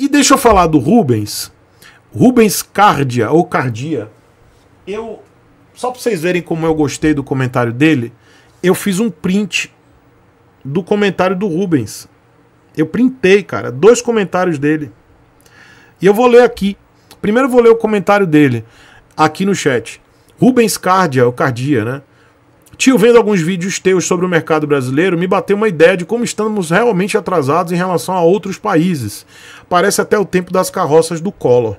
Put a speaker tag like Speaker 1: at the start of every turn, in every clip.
Speaker 1: E deixa eu falar do Rubens. Rubens Cardia, ou Cardia. Eu, só para vocês verem como eu gostei do comentário dele, eu fiz um print do comentário do Rubens. Eu printei, cara, dois comentários dele. E eu vou ler aqui. Primeiro eu vou ler o comentário dele aqui no chat. Rubens Cardia, ou Cardia, né? Tio, vendo alguns vídeos teus sobre o mercado brasileiro, me bateu uma ideia de como estamos realmente atrasados em relação a outros países. Parece até o tempo das carroças do Collor.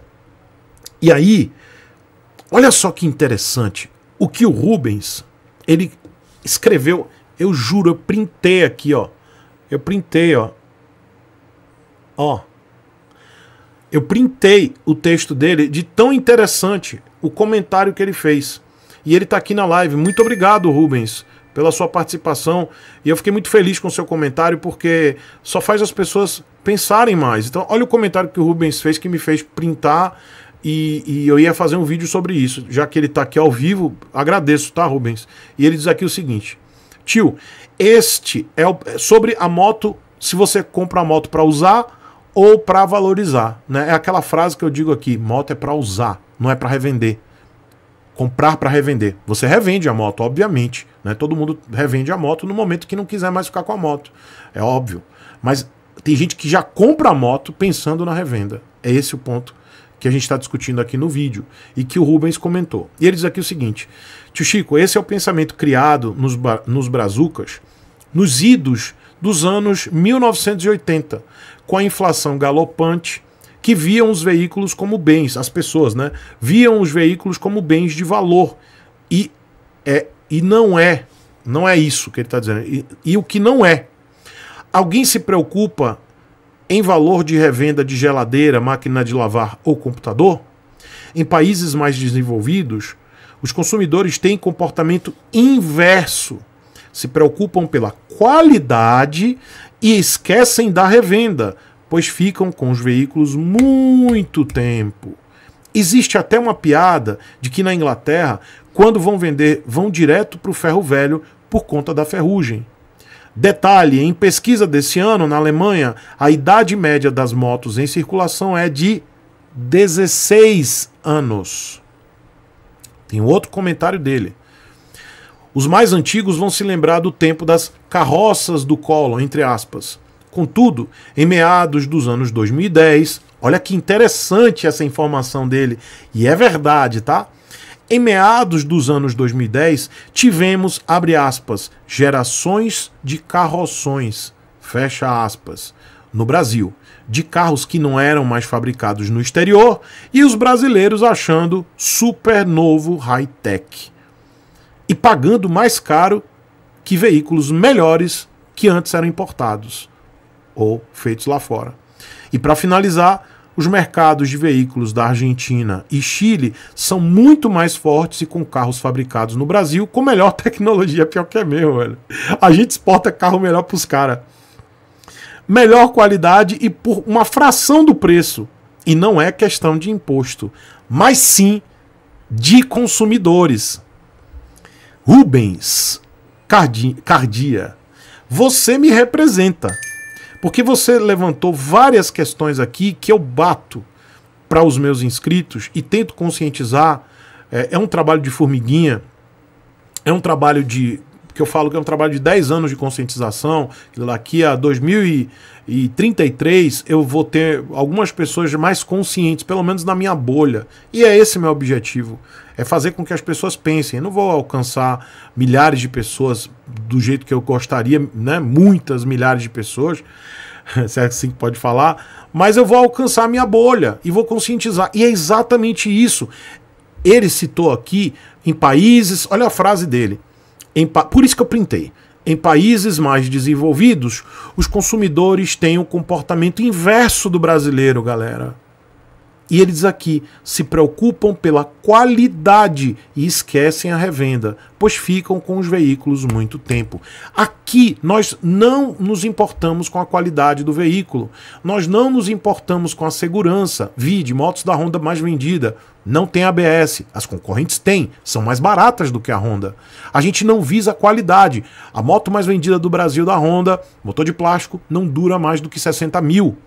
Speaker 1: E aí, olha só que interessante. O que o Rubens, ele escreveu, eu juro, eu printei aqui, ó. Eu printei, ó. Ó. Eu printei o texto dele de tão interessante o comentário que ele fez e ele está aqui na live. Muito obrigado, Rubens, pela sua participação. E eu fiquei muito feliz com o seu comentário, porque só faz as pessoas pensarem mais. Então, olha o comentário que o Rubens fez que me fez printar. E, e eu ia fazer um vídeo sobre isso, já que ele está aqui ao vivo, agradeço, tá, Rubens? E ele diz aqui o seguinte: Tio, este é o, é sobre a moto, se você compra a moto para usar ou para valorizar, né? É aquela frase que eu digo aqui, moto é para usar, não é para revender comprar para revender. Você revende a moto, obviamente. Né? Todo mundo revende a moto no momento que não quiser mais ficar com a moto. É óbvio. Mas tem gente que já compra a moto pensando na revenda. É esse o ponto que a gente está discutindo aqui no vídeo e que o Rubens comentou. E ele diz aqui o seguinte: Tio Chico, esse é o pensamento criado nos, nos brazucas, nos idos dos anos 1980, com a inflação galopante que viam os veículos como bens, as pessoas, né? Viam os veículos como bens de valor. E, é, e não é. Não é isso que ele está dizendo. E, e o que não é. Alguém se preocupa em valor de revenda de geladeira, máquina de lavar ou computador? Em países mais desenvolvidos, os consumidores têm comportamento inverso. Se preocupam pela qualidade e esquecem da revenda, pois ficam com os veículos muito tempo. Existe até uma piada de que na Inglaterra, quando vão vender, vão direto para o ferro velho por conta da ferrugem. Detalhe: em pesquisa desse ano, na Alemanha, a idade média das motos em circulação é de 16 anos. Tem outro comentário dele. Os mais antigos vão se lembrar do tempo das carroças do colo, entre aspas. Contudo, em meados dos anos 2010, olha que interessante essa informação dele, e é verdade, tá? Em meados dos anos 2010, tivemos, abre aspas, gerações de carroções, fecha aspas, no Brasil, de carros que não eram mais fabricados no exterior e os brasileiros achando super novo high-tech e pagando mais caro que veículos melhores que antes eram importados ou feitos lá fora. E para finalizar, os mercados de veículos da Argentina e Chile são muito mais fortes e com carros fabricados no Brasil com melhor tecnologia, pior que é meu, velho. A gente exporta carro melhor para os caras. Melhor qualidade e por uma fração do preço. E não é questão de imposto, mas sim de consumidores. Rubens Cardi Cardia, você me representa. Porque você levantou várias questões aqui que eu bato para os meus inscritos e tento conscientizar. É, é um trabalho de formiguinha, é um trabalho de que eu falo que é um trabalho de 10 anos de conscientização, daqui a 2033 eu vou ter algumas pessoas mais conscientes, pelo menos na minha bolha. E é esse meu objetivo, é fazer com que as pessoas pensem. Eu não vou alcançar milhares de pessoas do jeito que eu gostaria, né? Muitas milhares de pessoas, se é assim que pode falar, mas eu vou alcançar a minha bolha e vou conscientizar. E é exatamente isso. Ele citou aqui em países, olha a frase dele em, por isso que eu printei. Em países mais desenvolvidos, os consumidores têm o um comportamento inverso do brasileiro, galera. E ele diz aqui: se preocupam pela qualidade e esquecem a revenda, pois ficam com os veículos muito tempo. Aqui nós não nos importamos com a qualidade do veículo, nós não nos importamos com a segurança. Vide, motos da Honda mais vendida, não tem ABS. As concorrentes têm, são mais baratas do que a Honda. A gente não visa a qualidade. A moto mais vendida do Brasil da Honda, motor de plástico, não dura mais do que 60 mil.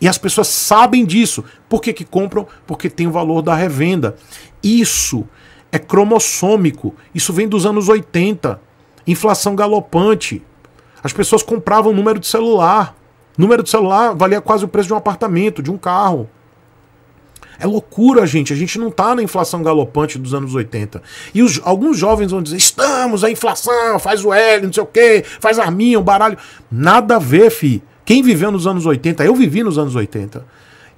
Speaker 1: E as pessoas sabem disso. Por que, que compram? Porque tem o valor da revenda. Isso é cromossômico. Isso vem dos anos 80. Inflação galopante. As pessoas compravam número de celular. Número de celular valia quase o preço de um apartamento, de um carro. É loucura, gente. A gente não está na inflação galopante dos anos 80. E os, alguns jovens vão dizer: estamos, a inflação, faz o L, não sei o quê, faz arminha, o baralho. Nada a ver, fi. Quem viveu nos anos 80, eu vivi nos anos 80.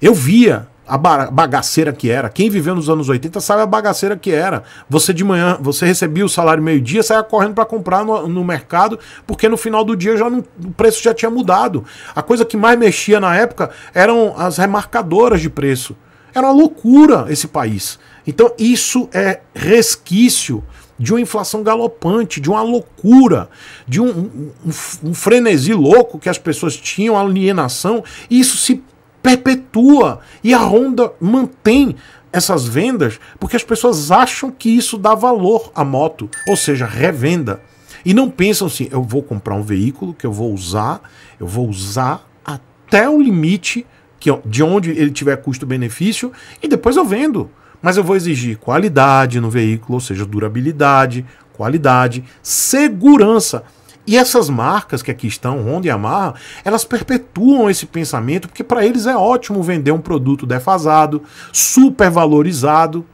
Speaker 1: Eu via a bagaceira que era. Quem viveu nos anos 80 sabe a bagaceira que era. Você de manhã, você recebia o salário meio-dia, saía correndo para comprar no, no, mercado, porque no final do dia já não, o preço já tinha mudado. A coisa que mais mexia na época eram as remarcadoras de preço. Era uma loucura esse país. Então isso é resquício de uma inflação galopante, de uma loucura, de um, um, um, frenesi louco que as pessoas tinham, alienação, e isso se perpetua. E a Honda mantém essas vendas porque as pessoas acham que isso dá valor à moto, ou seja, revenda. E não pensam assim, eu vou comprar um veículo que eu vou usar, eu vou usar até o limite que, de onde ele tiver custo-benefício e depois eu vendo mas eu vou exigir qualidade no veículo, ou seja, durabilidade, qualidade, segurança. E essas marcas que aqui estão, Honda e Yamaha, elas perpetuam esse pensamento porque para eles é ótimo vender um produto defasado, supervalorizado,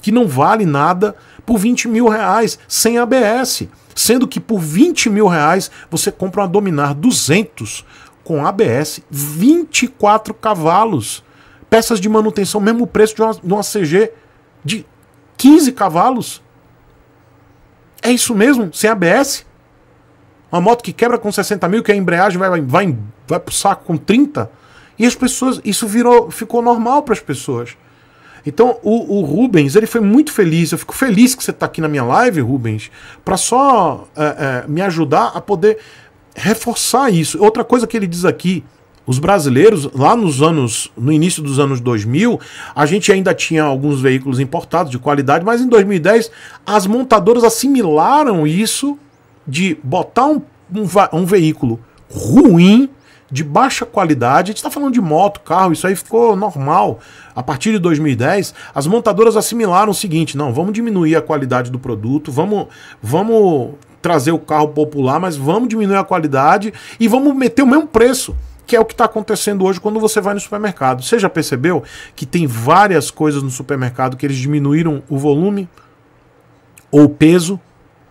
Speaker 1: que não vale nada por 20 mil reais sem ABS, sendo que por 20 mil reais você compra uma Dominar 200 com ABS 24 cavalos peças de manutenção, mesmo preço de uma, de uma CG de 15 cavalos. É isso mesmo? Sem ABS? Uma moto que quebra com 60 mil, que a embreagem vai, vai, vai, vai pro saco com 30? E as pessoas, isso virou, ficou normal para as pessoas. Então, o, o, Rubens, ele foi muito feliz. Eu fico feliz que você está aqui na minha live, Rubens, para só é, é, me ajudar a poder reforçar isso. Outra coisa que ele diz aqui, os brasileiros, lá nos anos, no início dos anos 2000, a gente ainda tinha alguns veículos importados de qualidade, mas em 2010 as montadoras assimilaram isso de botar um, um, um veículo ruim, de baixa qualidade. A gente está falando de moto, carro, isso aí ficou normal. A partir de 2010, as montadoras assimilaram o seguinte: não, vamos diminuir a qualidade do produto, vamos, vamos trazer o carro popular, mas vamos diminuir a qualidade e vamos meter o mesmo preço que é o que está acontecendo hoje quando você vai no supermercado. Você já percebeu que tem várias coisas no supermercado que eles diminuíram o volume ou o peso?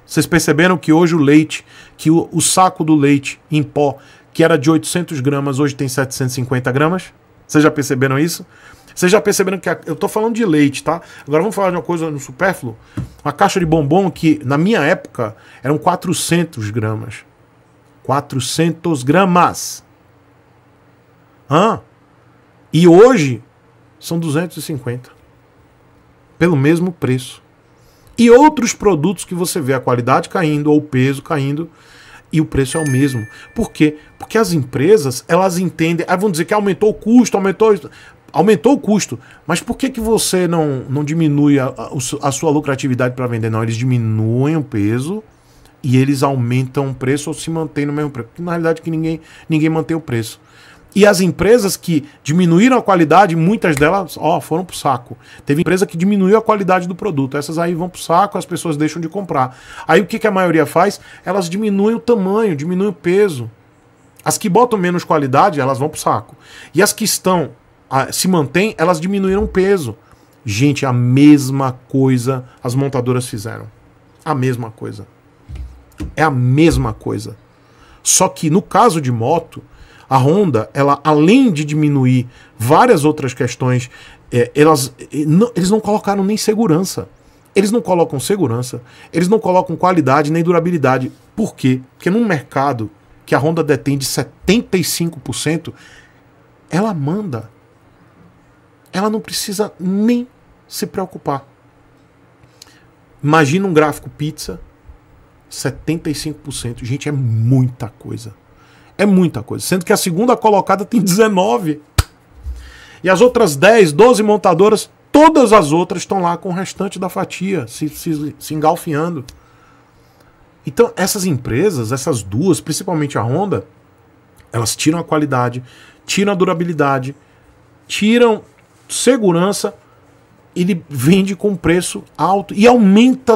Speaker 1: Vocês perceberam que hoje o leite, que o, o saco do leite em pó, que era de 800 gramas, hoje tem 750 gramas? Vocês já perceberam isso? Vocês já perceberam que a... eu estou falando de leite, tá? Agora vamos falar de uma coisa no supérfluo. Uma caixa de bombom que na minha época eram 400 gramas. 400 gramas. Hã? E hoje são 250. Pelo mesmo preço. E outros produtos que você vê a qualidade caindo ou o peso caindo e o preço é o mesmo. Por quê? Porque as empresas, elas entendem, elas ah, vão dizer que aumentou o custo, aumentou aumentou o custo, mas por que que você não, não diminui a, a, a sua lucratividade para vender? Não, eles diminuem o peso e eles aumentam o preço ou se mantêm no mesmo preço. Porque na realidade que ninguém, ninguém mantém o preço. E as empresas que diminuíram a qualidade, muitas delas, ó, foram pro saco. Teve empresa que diminuiu a qualidade do produto. Essas aí vão pro saco, as pessoas deixam de comprar. Aí o que, que a maioria faz? Elas diminuem o tamanho, diminuem o peso. As que botam menos qualidade, elas vão pro saco. E as que estão, se mantêm, elas diminuíram o peso. Gente, a mesma coisa as montadoras fizeram. A mesma coisa. É a mesma coisa. Só que no caso de moto, a Honda, ela além de diminuir várias outras questões, é, elas, não, eles não colocaram nem segurança. Eles não colocam segurança, eles não colocam qualidade nem durabilidade. Por quê? Porque num mercado que a Honda detém de 75%, ela manda. Ela não precisa nem se preocupar. Imagina um gráfico pizza, 75%. Gente, é muita coisa. É muita coisa. Sendo que a segunda colocada tem 19. E as outras 10, 12 montadoras, todas as outras estão lá com o restante da fatia, se, se, se engalfiando. Então, essas empresas, essas duas, principalmente a Honda, elas tiram a qualidade, tiram a durabilidade, tiram segurança, ele vende com preço alto e aumenta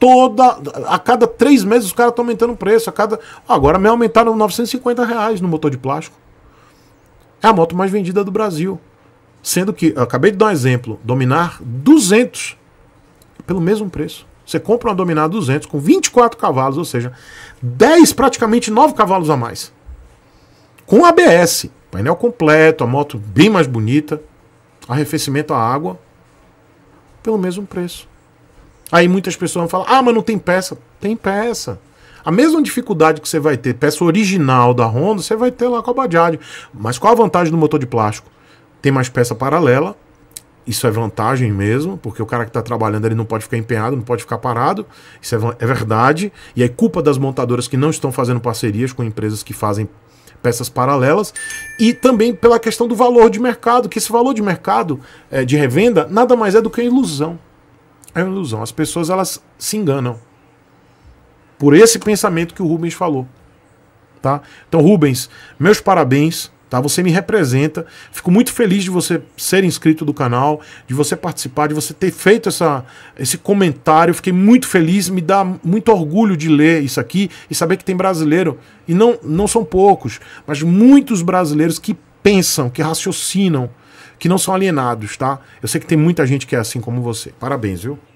Speaker 1: toda. A cada três meses os caras estão aumentando o preço. A cada, agora me aumentaram 950 reais no motor de plástico. É a moto mais vendida do Brasil. Sendo que, acabei de dar um exemplo, dominar 200 pelo mesmo preço. Você compra uma dominar 200 com 24 cavalos, ou seja, 10, praticamente 9 cavalos a mais. Com ABS, painel completo, a moto bem mais bonita, arrefecimento à água, pelo mesmo preço. Aí muitas pessoas vão falar: ah, mas não tem peça. Tem peça. A mesma dificuldade que você vai ter, peça original da Honda, você vai ter lá com a Bajaj. Mas qual a vantagem do motor de plástico? Tem mais peça paralela, isso é vantagem mesmo, porque o cara que está trabalhando ele não pode ficar empenhado, não pode ficar parado, isso é, é verdade. E é culpa das montadoras que não estão fazendo parcerias com empresas que fazem peças paralelas e também pela questão do valor de mercado, que esse valor de mercado é, de revenda nada mais é do que a ilusão. É uma ilusão. As pessoas elas se enganam por esse pensamento que o Rubens falou, tá? Então Rubens, meus parabéns, tá? Você me representa. Fico muito feliz de você ser inscrito do canal, de você participar, de você ter feito essa, esse comentário. Fiquei muito feliz, me dá muito orgulho de ler isso aqui e saber que tem brasileiro e não não são poucos, mas muitos brasileiros que pensam, que raciocinam, que não são alienados, tá? Eu sei que tem muita gente que é assim como você. Parabéns, viu?